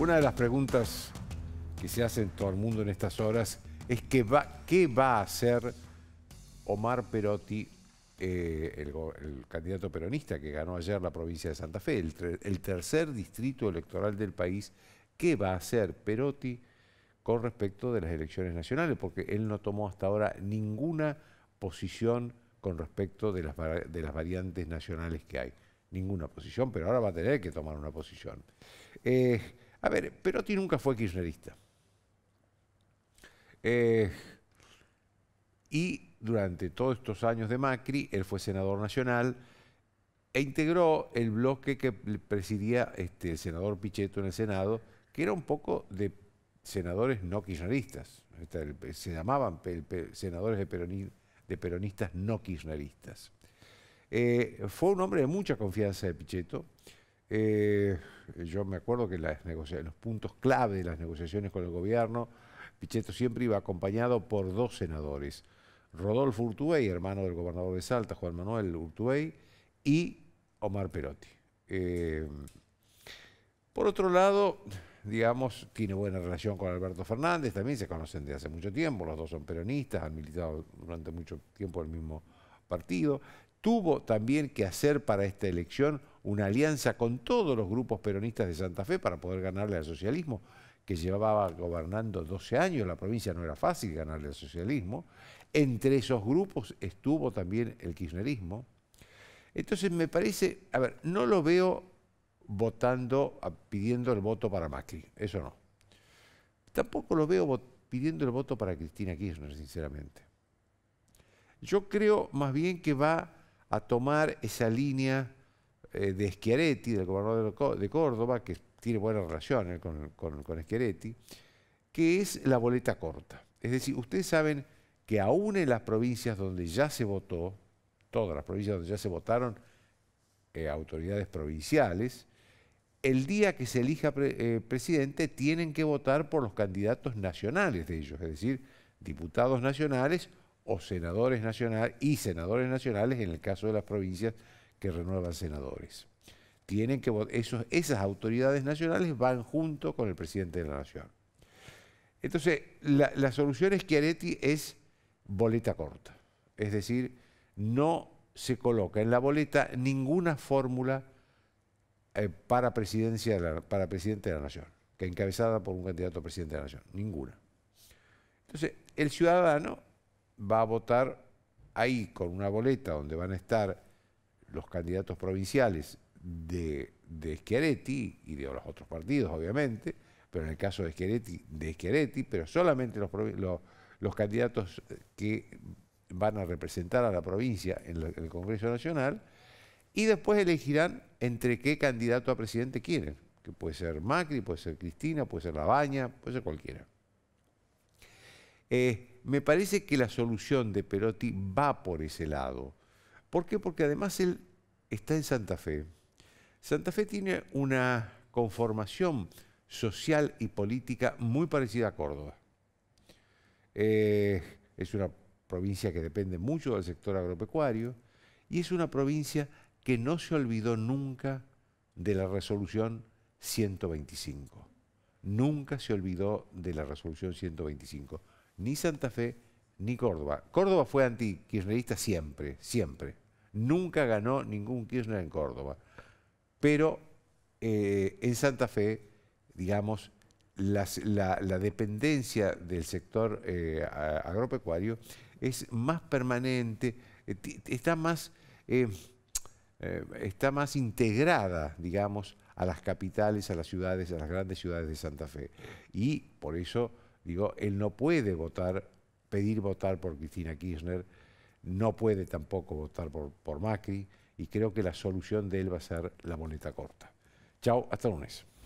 Una de las preguntas que se hacen todo el mundo en estas horas es va, qué va a hacer Omar Perotti, eh, el, candidato peronista que ganó ayer la provincia de Santa Fe, el, tercer distrito electoral del país, qué va a hacer Perotti con respecto de las elecciones nacionales, porque él no tomó hasta ahora ninguna posición con respecto de las, variantes nacionales que hay. Ninguna posición, pero ahora va a tener que tomar una posición. Eh, a ver, Perotti nunca fue kirchnerista. Eh, y durante todos estos años de Macri, él fue senador nacional e integró el bloque que presidía este, el senador Pichetto en el Senado, que era un poco de senadores no kirchneristas. Este, se llamaban senadores de, peronistas no kirchneristas. Eh, fue un hombre de mucha confianza de Pichetto eh, yo me acuerdo que las los puntos clave de las negociaciones con el gobierno, Pichetto siempre iba acompañado por dos senadores, Rodolfo Urtubey, hermano del gobernador de Salta, Juan Manuel Urtuey, y Omar Perotti. Eh, por otro lado, digamos, tiene buena relación con Alberto Fernández, también se conocen desde hace mucho tiempo, los dos son peronistas, han militado durante mucho tiempo en el mismo partido. Tuvo también que hacer para esta elección una alianza con todos los grupos peronistas de Santa Fe para poder ganarle al socialismo, que llevaba gobernando 12 años, la provincia no era fácil ganarle al socialismo. Entre esos grupos estuvo también el kirchnerismo. Entonces me parece, a ver, no lo veo votando, pidiendo el voto para Macri, eso no. Tampoco lo veo pidiendo el voto para Cristina Kirchner, sinceramente. Yo creo más bien que va a tomar esa línea eh, de Schiaretti, del gobernador de Córdoba, que tiene buenas relaciones con, con, que es la boleta corta. Es decir, ustedes saben que aún en las provincias donde ya se votó, todas las provincias donde ya se votaron eh, autoridades provinciales, el día que se elija eh, presidente tienen que votar por los candidatos nacionales de ellos, es decir, diputados nacionales o senadores nacionales y senadores nacionales en el caso de las provincias que renuevan senadores. Tienen que esos, esas autoridades nacionales van junto con el presidente de la nación. Entonces, la, solución es que Areti es boleta corta. Es decir, no se coloca en la boleta ninguna fórmula eh, para, presidencia para presidente de la nación, que encabezada por un candidato a presidente de la nación. Ninguna. Entonces, el ciudadano va a votar ahí con una boleta donde van a estar los candidatos provinciales de, de Schiaretti y de los otros partidos, obviamente, pero en el caso de Schiaretti, de Schiaretti, pero solamente los, candidatos que van a representar a la provincia en, el Congreso Nacional, y después elegirán entre qué candidato a presidente quieren, que puede ser Macri, puede ser Cristina, puede ser Labaña, puede ser cualquiera. Eh, me parece que la solución de Perotti va por ese lado. ¿Por qué? Porque además él está en Santa Fe. Santa Fe tiene una conformación social y política muy parecida a Córdoba. Eh, es una provincia que depende mucho del sector agropecuario y es una provincia que no se olvidó nunca de la resolución 125. Nunca se olvidó de la resolución 125, ni Santa Fe ni Córdoba. Córdoba fue anti-kirchnerista siempre, siempre. Nunca ganó ningún Kirchner en Córdoba. Pero eh, en Santa Fe, digamos, la, dependencia del sector eh, agropecuario es más permanente, eh, está más, está más integrada, digamos, a las capitales, a las ciudades, a las grandes ciudades de Santa Fe. Y por eso, digo, él no puede votar pedir votar por Cristina Kirchner, no puede tampoco votar por, Macri y creo que la solución de él va a ser la moneta corta. Chao, hasta lunes.